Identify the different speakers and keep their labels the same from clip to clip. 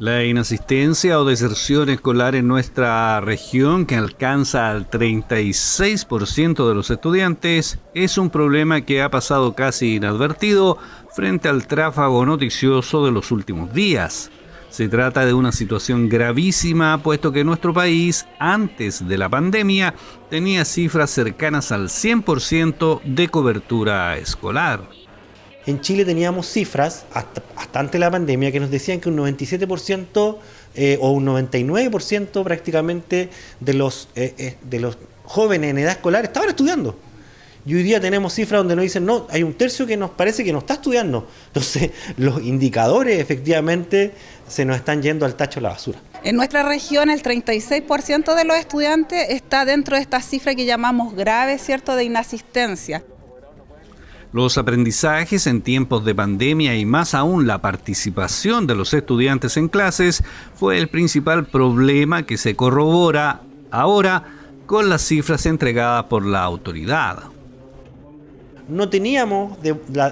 Speaker 1: La inasistencia o deserción escolar en nuestra región, que alcanza al 36% de los estudiantes, es un problema que ha pasado casi inadvertido frente al tráfago noticioso de los últimos días. Se trata de una situación gravísima, puesto que nuestro país, antes de la pandemia, tenía cifras cercanas al 100% de cobertura escolar
Speaker 2: en Chile teníamos cifras, hasta, antes de la pandemia, que nos decían que un 97% eh, o un 99% prácticamente de los, eh, eh, de los jóvenes en edad escolar estaban estudiando. Y hoy día tenemos cifras donde nos dicen, no, hay un tercio que nos parece que no está estudiando. Entonces, los indicadores efectivamente se nos están yendo al tacho de la basura.
Speaker 3: En nuestra región el 36% de los estudiantes está dentro de esta cifra que llamamos grave, ¿cierto?, de inasistencia.
Speaker 1: Los aprendizajes en tiempos de pandemia y más aún la participación de los estudiantes en clases fue el principal problema que se corrobora ahora con las cifras entregadas por la autoridad.
Speaker 2: No teníamos la,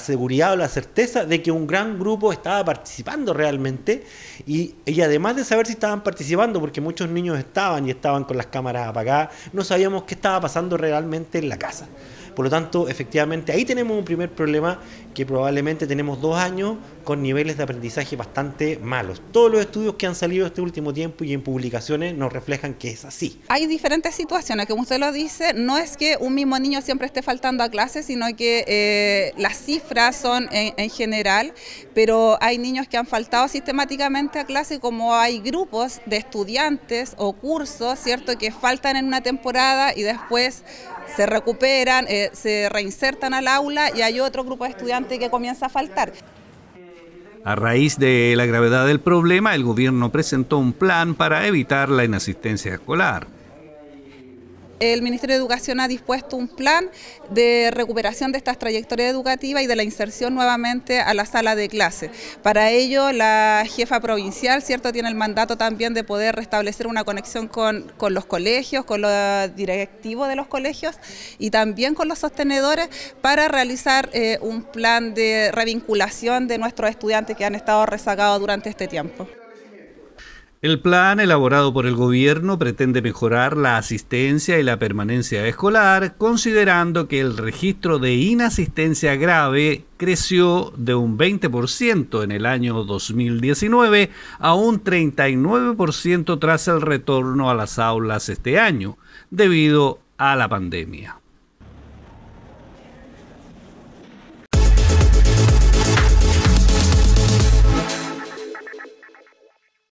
Speaker 2: seguridad o la certeza de que un gran grupo estaba participando realmente y además de saber si estaban participando, porque muchos niños estaban y estaban con las cámaras apagadas, no sabíamos qué estaba pasando realmente en la casa. Por lo tanto, efectivamente, ahí tenemos un primer problema que probablemente tenemos dos años con niveles de aprendizaje bastante malos. Todos los estudios que han salido este último tiempo y en publicaciones nos reflejan que es así.
Speaker 3: Hay diferentes situaciones, como usted lo dice, no es que un mismo niño siempre esté faltando a clase... sino que eh, las cifras son en, general, pero hay niños que han faltado sistemáticamente a clase, como hay grupos de estudiantes o cursos, ¿cierto?, que faltan en una temporada y después se recuperan, eh, se reinsertan al aula y hay otro grupo de estudiantes que comienza a faltar.
Speaker 1: A raíz de la gravedad del problema, el gobierno presentó un plan para evitar la inasistencia escolar.
Speaker 3: El Ministerio de Educación ha dispuesto un plan de recuperación de estas trayectorias educativas y de la inserción nuevamente a la sala de clase. Para ello, la jefa provincial cierto, tiene el mandato también de poder restablecer una conexión con, los colegios, con los directivos de los colegios y también con los sostenedores para realizar eh, un plan de revinculación de nuestros estudiantes que han estado rezagados durante este tiempo.
Speaker 1: El plan elaborado por el gobierno pretende mejorar la asistencia y la permanencia escolar, considerando que el registro de inasistencia grave creció de un 20% en el año 2019 a un 39% tras el retorno a las aulas este año, debido a la pandemia.